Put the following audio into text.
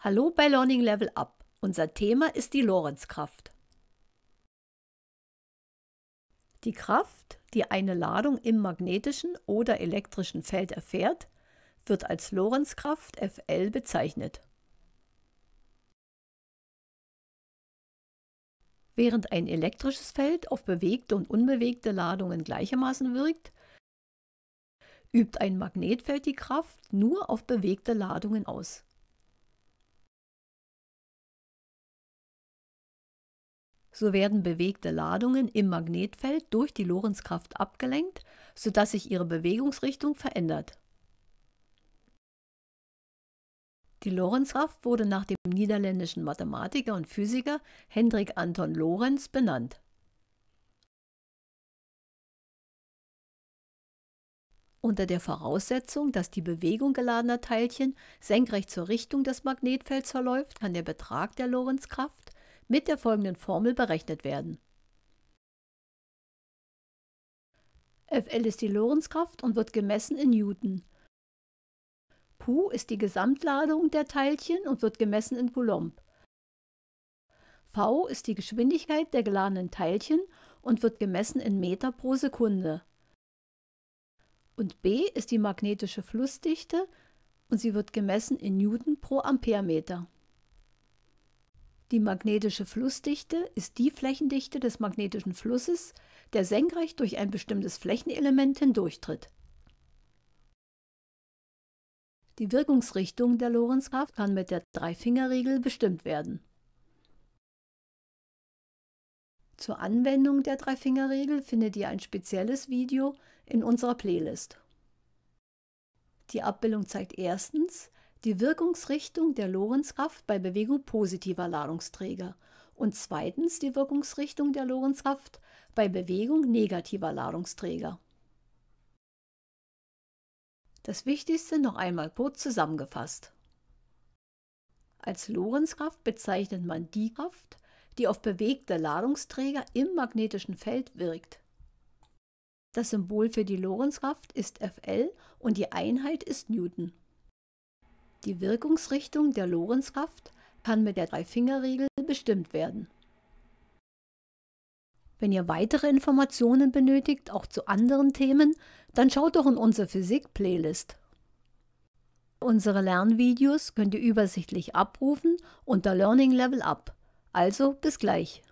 Hallo bei Learning Level Up. Unser Thema ist die Lorenzkraft. Die Kraft, die eine Ladung im magnetischen oder elektrischen Feld erfährt, wird als Lorenzkraft FL bezeichnet. Während ein elektrisches Feld auf bewegte und unbewegte Ladungen gleichermaßen wirkt, übt ein Magnetfeld die Kraft nur auf bewegte Ladungen aus. So werden bewegte Ladungen im Magnetfeld durch die Lorenzkraft abgelenkt, sodass sich ihre Bewegungsrichtung verändert. Die Lorenzkraft wurde nach dem niederländischen Mathematiker und Physiker Hendrik Anton Lorenz benannt. Unter der Voraussetzung, dass die Bewegung geladener Teilchen senkrecht zur Richtung des Magnetfelds verläuft, kann der Betrag der Lorenzkraft mit der folgenden Formel berechnet werden. FL ist die Lorenzkraft und wird gemessen in Newton. Pu ist die Gesamtladung der Teilchen und wird gemessen in Coulomb. V ist die Geschwindigkeit der geladenen Teilchen und wird gemessen in Meter pro Sekunde. Und B ist die magnetische Flussdichte und sie wird gemessen in Newton pro Amperemeter. Die magnetische Flussdichte ist die Flächendichte des magnetischen Flusses, der senkrecht durch ein bestimmtes Flächenelement hindurchtritt. Die Wirkungsrichtung der Lorentzkraft kann mit der Dreifingerregel bestimmt werden. Zur Anwendung der Dreifingerregel findet ihr ein spezielles Video in unserer Playlist. Die Abbildung zeigt erstens, die Wirkungsrichtung der Lorentzkraft bei Bewegung positiver Ladungsträger und zweitens die Wirkungsrichtung der Lorentzkraft bei Bewegung negativer Ladungsträger. Das Wichtigste noch einmal kurz zusammengefasst. Als Lorentzkraft bezeichnet man die Kraft, die auf bewegte Ladungsträger im magnetischen Feld wirkt. Das Symbol für die Lorentzkraft ist FL und die Einheit ist Newton. Die Wirkungsrichtung der Lorenzkraft kann mit der Dreifingerregel bestimmt werden. Wenn ihr weitere Informationen benötigt, auch zu anderen Themen, dann schaut doch in unsere Physik-Playlist. Unsere Lernvideos könnt ihr übersichtlich abrufen unter Learning Level Up. Also bis gleich.